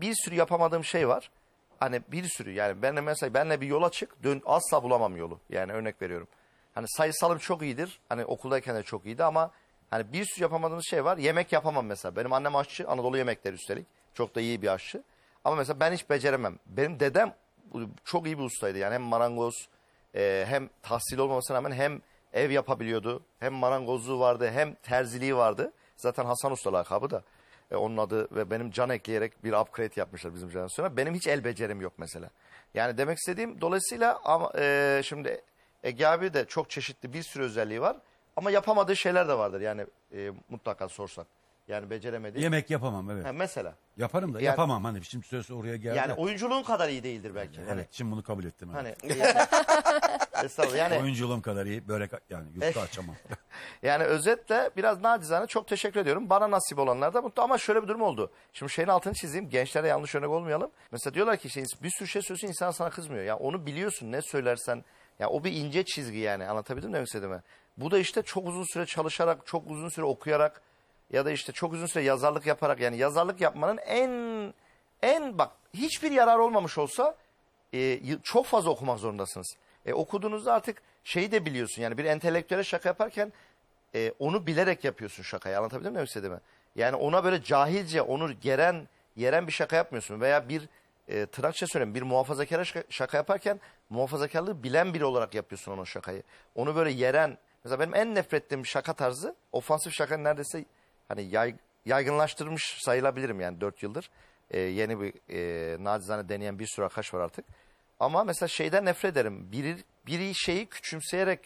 bir sürü yapamadığım şey var. Hani bir sürü yani benle mesela benle bir yola çık dön asla bulamam yolu. Yani örnek veriyorum. Hani sayısalım çok iyidir. Hani okuldayken de çok iyiydi ama hani bir sürü yapamadığımız şey var. Yemek yapamam mesela. Benim annem aşçı Anadolu yemekleri üstelik. Çok da iyi bir aşçı. Ama mesela ben hiç beceremem. Benim dedem çok iyi bir ustaydı. Yani hem marangoz e, hem tahsil olmamasına rağmen hem ev yapabiliyordu. Hem marangozluğu vardı hem terziliği vardı. Zaten Hasan Usta lakabı da. E, onun adı ve benim can ekleyerek bir upgrade yapmışlar bizim jenerasyona. Benim hiç el becerim yok mesela. Yani demek istediğim dolayısıyla ama e, şimdi Ege abi de çok çeşitli bir sürü özelliği var. Ama yapamadığı şeyler de vardır yani e, mutlaka sorsak. Yani beceremedi. Yemek yapamam evet. Ha, mesela. Yaparım da Yani- yapamam hani şimdi söz oraya geldi. Yani oyunculuğun kadar iyi değildir belki. evet hani- şimdi bunu kabul ettim. Hani, Hani yani, yani, Oyunculuğum kadar iyi börek yani yufka eh. açamam. yani özetle biraz nacizane çok teşekkür ediyorum. Bana nasip olanlar da mutlu ama şöyle bir durum oldu. Şimdi şeyin altını çizeyim. Gençlere yanlış örnek olmayalım. Mesela diyorlar ki işte bir sürü şey söylüyorsun insan sana kızmıyor. Ya onu biliyorsun ne söylersen. Ya o bir ince çizgi yani anlatabildim mi demek istediğimi? Bu da işte çok uzun süre çalışarak, çok uzun süre okuyarak ya da işte çok uzun süre yazarlık yaparak yani yazarlık yapmanın en en bak hiçbir yarar olmamış olsa e, çok fazla okumak zorundasınız. E, okuduğunuzda artık şeyi de biliyorsun yani bir entelektüele şaka yaparken e, onu bilerek yapıyorsun şakayı anlatabildim mi istediğimi? Yani ona böyle cahilce onu geren yeren bir şaka yapmıyorsun veya bir e, tırnakça söyleyeyim bir muhafazakara şaka, şaka yaparken muhafazakarlığı bilen biri olarak yapıyorsun onun şakayı. Onu böyle yeren mesela benim en nefret ettiğim şaka tarzı ofansif şaka neredeyse hani yay, yaygınlaştırmış sayılabilirim yani 4 yıldır. E, yeni bir e, nacizane deneyen bir sürü arkadaş var artık. Ama mesela şeyden nefret ederim. Biri, biri şeyi küçümseyerek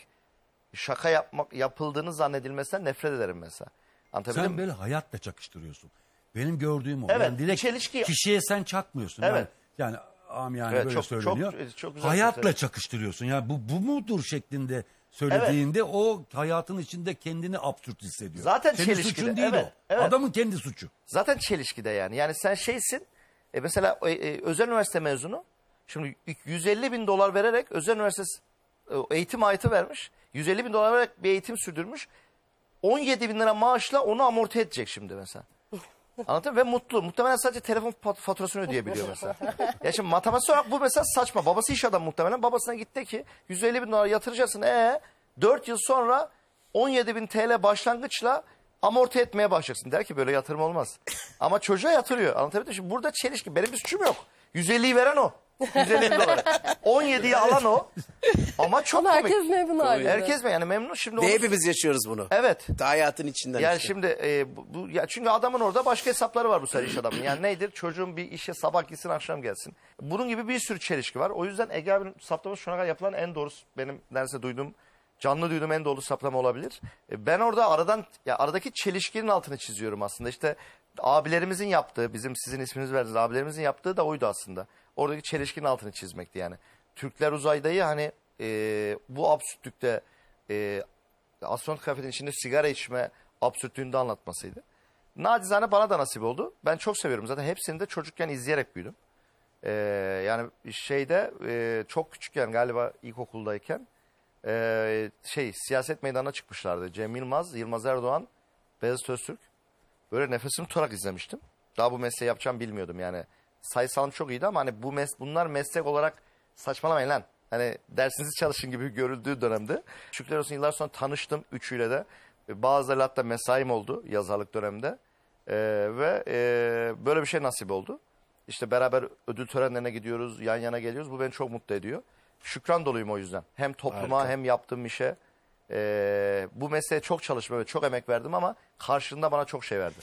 şaka yapmak yapıldığını zannedilmesinden nefret ederim mesela. Anlatabildim Sen mi? böyle hayatla çakıştırıyorsun. Benim gördüğüm o. Evet, yani direkt çelişki... kişiye sen çakmıyorsun. Evet. Yani, yani amiyane evet, böyle çok, söyleniyor. Çok, e, çok güzel Hayatla söylüyor. çakıştırıyorsun. Yani bu bu mudur şeklinde söylediğinde o hayatın içinde kendini absürt hissediyor. Zaten Senin çelişkide, suçun değil evet, o. evet. Adamın kendi suçu. Zaten çelişkide yani. Yani sen şeysin e mesela e, e özel üniversite mezunu şimdi 150 bin dolar vererek özel üniversite e, eğitim ayeti vermiş. 150 bin dolar vererek bir eğitim sürdürmüş. 17 bin lira maaşla onu amorti edecek şimdi mesela. Anlatıyor Ve mutlu. Muhtemelen sadece telefon faturasını ödeyebiliyor mesela. ya şimdi matematik olarak bu mesela saçma. Babası iş adam muhtemelen. Babasına gitti ki 150 bin dolar yatıracaksın. Ee 4 yıl sonra 17 bin TL başlangıçla amorti etmeye başlayacaksın. Der ki böyle yatırım olmaz. Ama çocuğa yatırıyor. Anlatabildim mi? Şimdi burada çelişki. Benim bir suçum yok. 150'yi veren o. Güzelim de 17'yi alan o. Ama çok Ama komik. herkes memnun haliyle. Herkes mi yani memnun şimdi Ve onu... hepimiz yaşıyoruz bunu. Evet. Da hayatın içinden Yani işte. şimdi e, bu, ya çünkü adamın orada başka hesapları var bu sefer iş adamın. Yani nedir? Çocuğun bir işe sabah gitsin akşam gelsin. Bunun gibi bir sürü çelişki var. O yüzden Ege abinin saptaması şu ana kadar yapılan en doğrusu benim neredeyse duyduğum canlı duyduğum en doğru saplama olabilir. E, Ben orada aradan ya aradaki çelişkinin altını çiziyorum aslında. İşte abilerimizin yaptığı, bizim sizin isminiz verdiğiniz abilerimizin yaptığı da oydu aslında oradaki çelişkinin altını çizmekti yani. Türkler uzaydayı hani e, bu absürtlükte e, astronot kıyafetinin içinde sigara içme absürtlüğünde anlatmasıydı. Nacizane bana da nasip oldu. Ben çok seviyorum zaten hepsini de çocukken izleyerek büyüdüm. E, yani şeyde e, çok küçükken galiba ilkokuldayken e, şey siyaset meydanına çıkmışlardı. Cem Yılmaz, Yılmaz Erdoğan, Beyazıt Öztürk. Böyle nefesim tutarak izlemiştim. Daha bu mesleği yapacağım bilmiyordum yani. Sayısalım çok iyiydi ama hani bu mes bunlar meslek olarak saçmalamayın lan. Hani dersinizi çalışın gibi görüldüğü dönemde. Şükürler olsun yıllar sonra tanıştım üçüyle de. E, bazıları hatta mesaim oldu yazarlık dönemde. Ee, ve e, böyle bir şey nasip oldu. İşte beraber ödül törenlerine gidiyoruz, yan yana geliyoruz. Bu beni çok mutlu ediyor. Şükran doluyum o yüzden. Hem topluma Harika. hem yaptığım işe. Ee, bu mesleğe çok çalışma ve çok emek verdim ama karşılığında bana çok şey verdi.